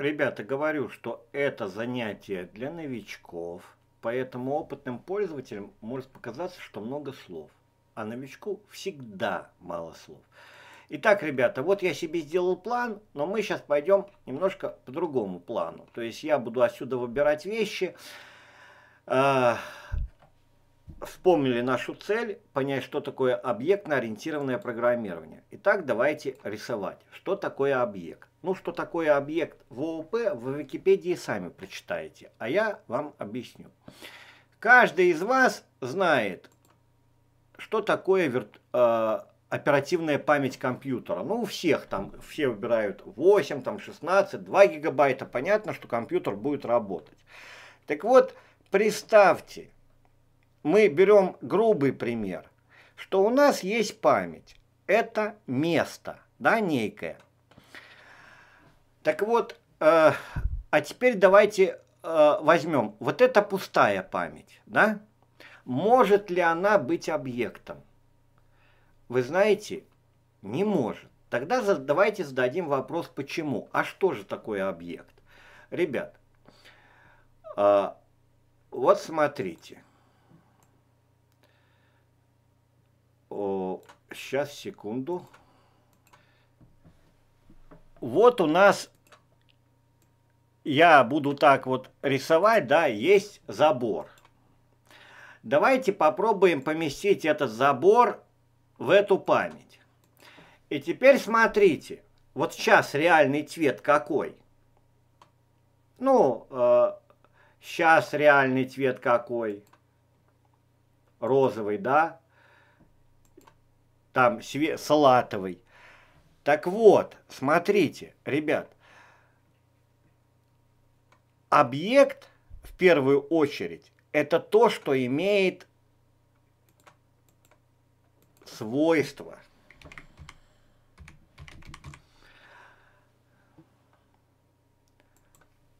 Ребята, говорю, что это занятие для новичков, поэтому опытным пользователям может показаться, что много слов, а новичку всегда мало слов. Итак, ребята, вот я себе сделал план, но мы сейчас пойдем немножко по другому плану. То есть я буду отсюда выбирать вещи, а, вспомнили нашу цель, понять, что такое объектно-ориентированное программирование. Итак, давайте рисовать. Что такое объект? Ну, что такое объект в ООП, в Википедии сами прочитаете, а я вам объясню. Каждый из вас знает, что такое э, оперативная память компьютера. Ну, у всех там, все выбирают 8, там 16, 2 гигабайта. Понятно, что компьютер будет работать. Так вот, представьте, мы берем грубый пример, что у нас есть память. Это место, да, некое. Так вот, э, а теперь давайте э, возьмем вот эта пустая память, да? Может ли она быть объектом? Вы знаете, не может. Тогда давайте зададим вопрос, почему. А что же такое объект? Ребят, э, вот смотрите. О, сейчас, секунду. Вот у нас, я буду так вот рисовать, да, есть забор. Давайте попробуем поместить этот забор в эту память. И теперь смотрите, вот сейчас реальный цвет какой? Ну, э, сейчас реальный цвет какой? Розовый, да? там Све Салатовой. Так вот, смотрите, ребят, объект в первую очередь это то, что имеет свойства.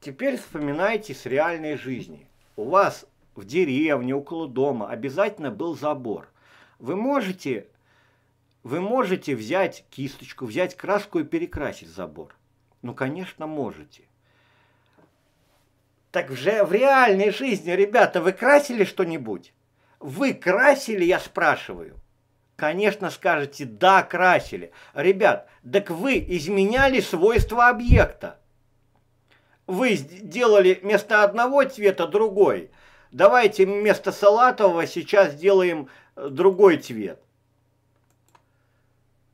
Теперь вспоминайте с реальной жизни. У вас в деревне, около дома обязательно был забор. Вы можете вы можете взять кисточку, взять краску и перекрасить забор. Ну, конечно, можете. Так же в реальной жизни, ребята, вы красили что-нибудь? Вы красили, я спрашиваю. Конечно, скажете, да, красили. Ребят, так вы изменяли свойства объекта. Вы делали вместо одного цвета другой. Давайте вместо салатового сейчас сделаем э, другой цвет.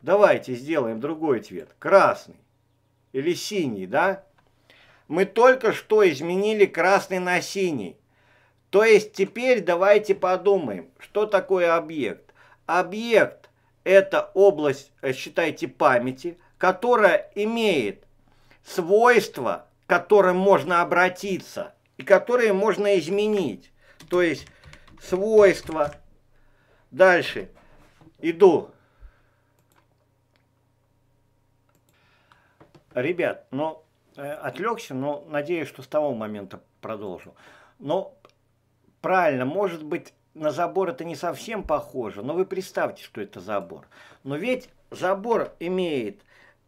Давайте сделаем другой цвет, красный или синий, да? Мы только что изменили красный на синий. То есть теперь давайте подумаем, что такое объект. Объект – это область, э, считайте, памяти, которая имеет свойства, к которым можно обратиться и которые можно изменить. То есть свойства. Дальше иду Ребят, ну, э, отвлекся, но надеюсь, что с того момента продолжу. Но правильно, может быть, на забор это не совсем похоже, но вы представьте, что это забор. Но ведь забор имеет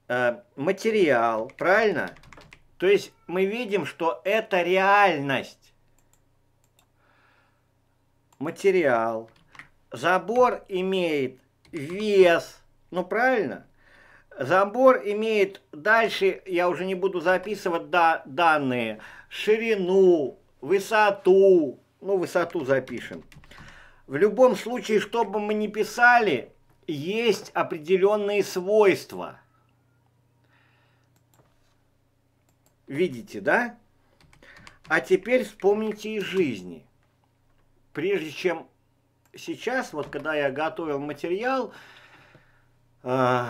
э, материал, правильно? То есть мы видим, что это реальность. Материал. Забор имеет вес, ну правильно? Забор имеет, дальше я уже не буду записывать да, данные, ширину, высоту, ну высоту запишем. В любом случае, что бы мы ни писали, есть определенные свойства. Видите, да? А теперь вспомните из жизни. Прежде чем сейчас, вот когда я готовил материал, э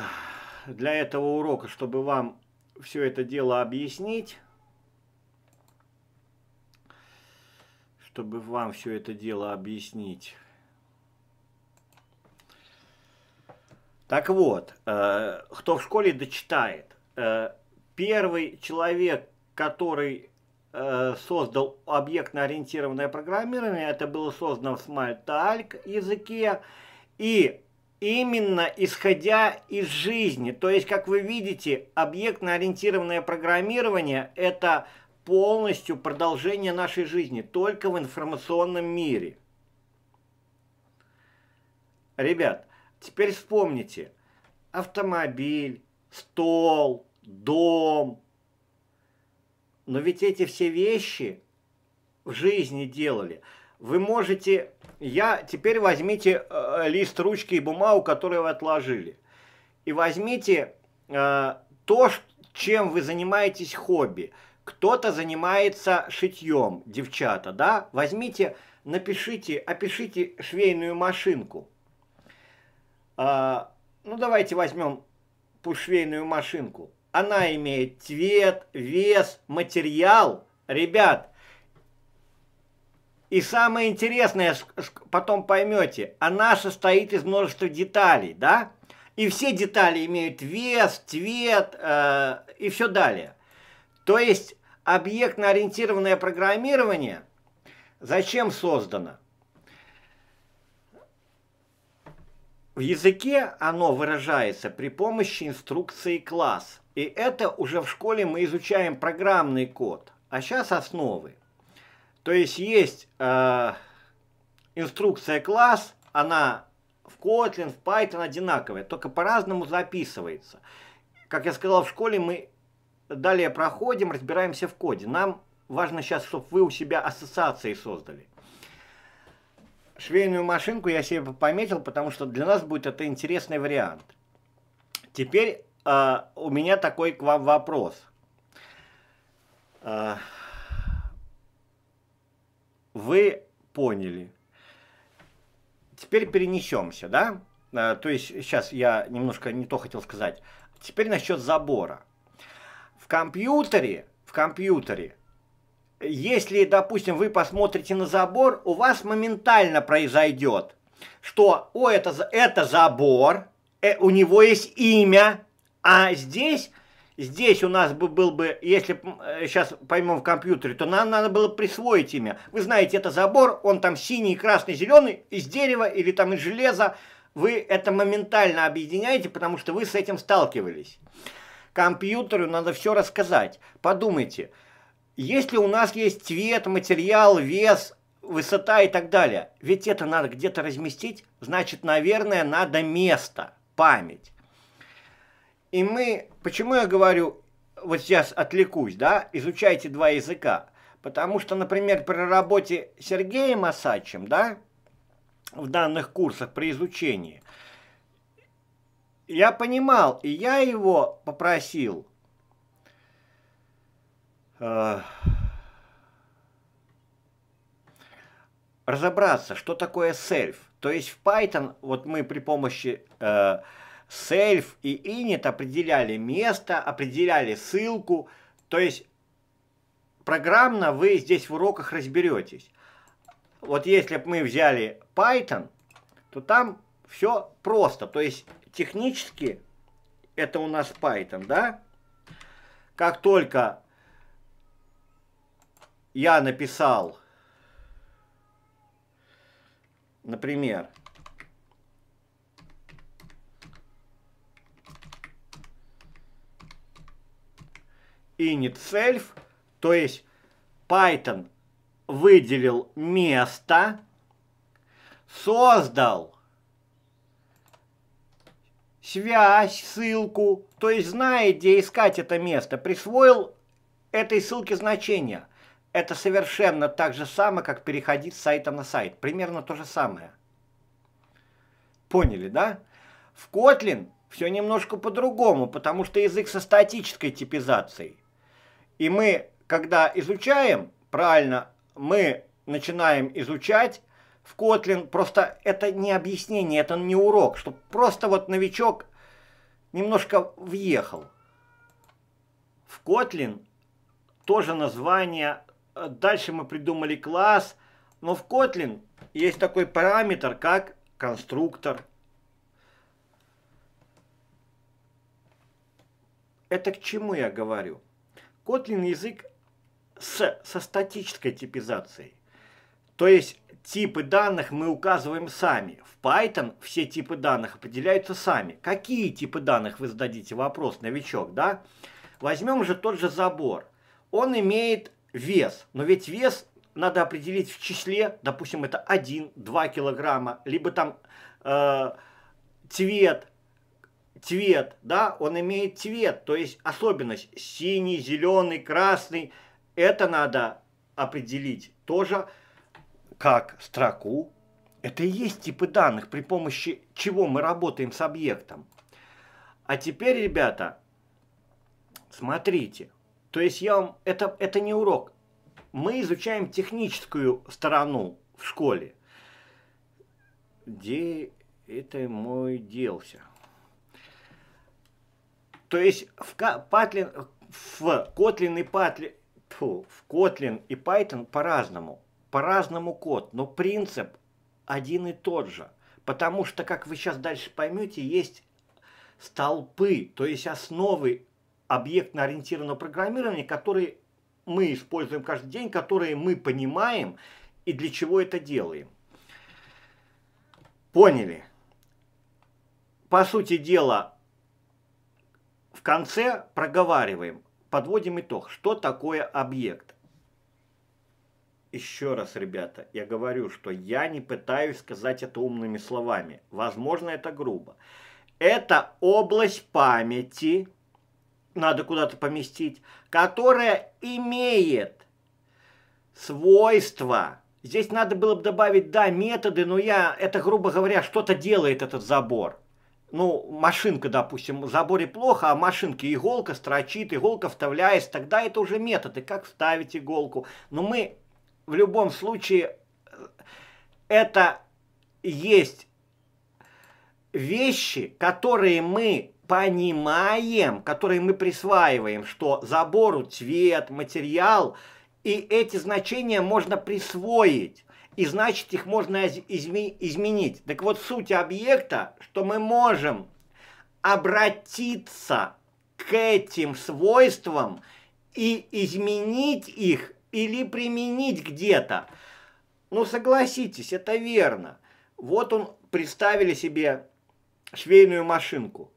для этого урока, чтобы вам все это дело объяснить, чтобы вам все это дело объяснить. Так вот, э, кто в школе дочитает, э, первый человек, который э, создал объектно-ориентированное программирование, это было создано в Смальтальк языке, и именно исходя из жизни. То есть, как вы видите, объектно-ориентированное программирование – это полностью продолжение нашей жизни, только в информационном мире. Ребят, теперь вспомните. Автомобиль, стол, дом. Но ведь эти все вещи в жизни делали – вы можете, я, теперь возьмите э, лист ручки и бумагу, которые вы отложили, и возьмите э, то, чем вы занимаетесь хобби. Кто-то занимается шитьем, девчата, да? Возьмите, напишите, опишите швейную машинку. Э, ну, давайте возьмем пушвейную машинку. Она имеет цвет, вес, материал. Ребят, и самое интересное, потом поймете, она состоит из множества деталей, да? И все детали имеют вес, цвет э, и все далее. То есть объектно-ориентированное программирование зачем создано? В языке оно выражается при помощи инструкции класс. И это уже в школе мы изучаем программный код, а сейчас основы. То есть есть э, инструкция класс, она в Kotlin, в Python одинаковая, только по-разному записывается. Как я сказал, в школе мы далее проходим, разбираемся в коде. Нам важно сейчас, чтобы вы у себя ассоциации создали. Швейную машинку я себе пометил, потому что для нас будет это интересный вариант. Теперь э, у меня такой к вам вопрос. Э, вы поняли. Теперь перенесемся, да? Э, то есть сейчас я немножко не то хотел сказать. Теперь насчет забора. В компьютере, в компьютере, если, допустим, вы посмотрите на забор, у вас моментально произойдет, что, о, это, это забор, э, у него есть имя, а здесь Здесь у нас бы был бы, если сейчас э, поймем в компьютере, то нам надо было присвоить имя. Вы знаете, это забор, он там синий, красный, зеленый, из дерева или там из железа. Вы это моментально объединяете, потому что вы с этим сталкивались. Компьютеру надо все рассказать. Подумайте, если у нас есть цвет, материал, вес, высота и так далее, ведь это надо где-то разместить, значит, наверное, надо место, память. И мы, почему я говорю, вот сейчас отвлекусь, да, изучайте два языка. Потому что, например, при работе Сергеем Осадчем, да, в данных курсах при изучении, я понимал, и я его попросил, э, разобраться, что такое self. То есть в Python, вот мы при помощи э, Self и init определяли место, определяли ссылку. То есть программно вы здесь в уроках разберетесь. Вот если бы мы взяли Python, то там все просто. То есть технически это у нас Python, да? Как только я написал, например, initself, то есть Python выделил место, создал связь, ссылку, то есть знает, где искать это место, присвоил этой ссылке значение. Это совершенно так же самое, как переходить с сайта на сайт. Примерно то же самое. Поняли, да? В Kotlin все немножко по-другому, потому что язык со статической типизацией. И мы, когда изучаем, правильно, мы начинаем изучать в Kotlin, просто это не объяснение, это не урок, чтобы просто вот новичок немножко въехал. В Kotlin тоже название, дальше мы придумали класс, но в Kotlin есть такой параметр, как конструктор. Это к чему я говорю? Kotlin язык с, со статической типизацией. То есть типы данных мы указываем сами. В Python все типы данных определяются сами. Какие типы данных вы зададите вопрос, новичок, да? Возьмем же тот же забор. Он имеет вес, но ведь вес надо определить в числе, допустим, это 1-2 килограмма, либо там э, цвет, цвет, да, он имеет цвет, то есть особенность синий, зеленый, красный. Это надо определить тоже как строку. Это и есть типы данных, при помощи чего мы работаем с объектом. А теперь, ребята, смотрите. То есть я вам... Это, это не урок. Мы изучаем техническую сторону в школе. Где это мой делся? То есть в Kotlin, в Kotlin и Python, фу, в Kotlin и Python по-разному. По-разному код, но принцип один и тот же. Потому что, как вы сейчас дальше поймете, есть столпы, то есть основы объектно-ориентированного программирования, которые мы используем каждый день, которые мы понимаем и для чего это делаем. Поняли? По сути дела, конце проговариваем, подводим итог, что такое объект. Еще раз, ребята, я говорю, что я не пытаюсь сказать это умными словами. Возможно, это грубо. Это область памяти, надо куда-то поместить, которая имеет свойства. Здесь надо было бы добавить, да, методы, но я, это, грубо говоря, что-то делает этот забор ну, машинка, допустим, в заборе плохо, а машинки иголка строчит, иголка вставляется, тогда это уже методы, как вставить иголку. Но мы в любом случае, э, это есть вещи, которые мы понимаем, которые мы присваиваем, что забору цвет, материал, и эти значения можно присвоить и значит их можно изменить. Так вот, суть объекта, что мы можем обратиться к этим свойствам и изменить их или применить где-то. Ну, согласитесь, это верно. Вот он представили себе швейную машинку.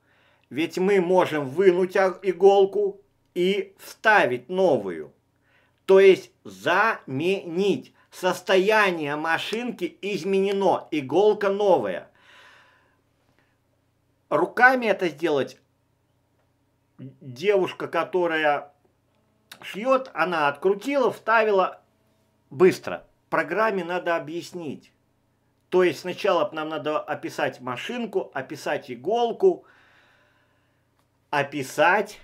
Ведь мы можем вынуть а, иголку и вставить новую. То есть заменить. Состояние машинки изменено, иголка новая. Руками это сделать девушка, которая шьет, она открутила, вставила быстро. Программе надо объяснить. То есть сначала нам надо описать машинку, описать иголку, описать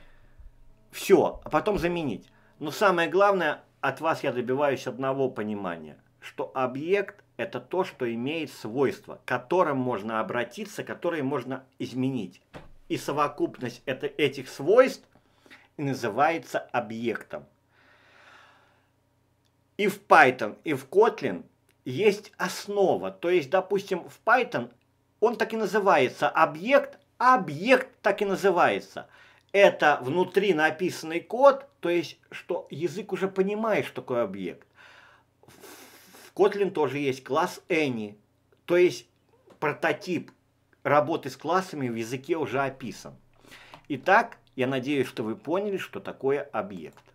все, а потом заменить. Но самое главное от вас я добиваюсь одного понимания, что объект – это то, что имеет свойства, к которым можно обратиться, которые можно изменить. И совокупность это, этих свойств называется объектом. И в Python, и в Kotlin есть основа. То есть, допустим, в Python он так и называется объект, а объект так и называется – это внутри написанный код, то есть, что язык уже понимает, что такое объект. В Kotlin тоже есть класс Any, то есть прототип работы с классами в языке уже описан. Итак, я надеюсь, что вы поняли, что такое объект.